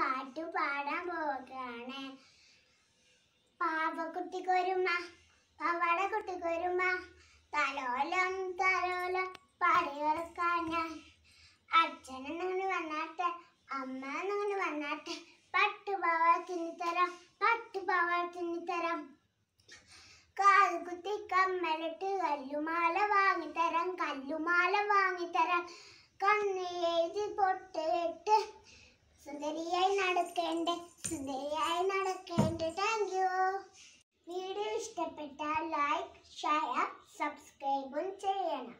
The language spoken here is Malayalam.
പാട്ടു പാടാൻ പോവുകയാണ് പാവക്കുട്ടിക്കൊരുമ പവട കുട്ടിക്കൊരുമ തലോലം തലോലം പാടി കിടക്കാൻ ഞാൻ അച്ഛൻ വന്നാട്ടെ അമ്മ എന്നങ്ങനെ വന്നാട്ടെ പട്ടുപാവ തിന്നിത്തരാം പട്ടുപാവ തിന്നിത്തരാം കാതുകുത്തി കമ്മലിട്ട് കല്ലുമാല വാങ്ങിത്തരാം കല്ലുമാല വാങ്ങിത്തരാം കണ്ണിയേ സുന്ദരിയായി നടക്കേണ്ടേ സുന്ദരിയായി നടക്കേണ്ടേ താങ്ക് യു വീഡിയോ ഇഷ്ടപ്പെട്ടാൽ ലൈക്ക് ഷെയർ സബ്സ്ക്രൈബും ചെയ്യണം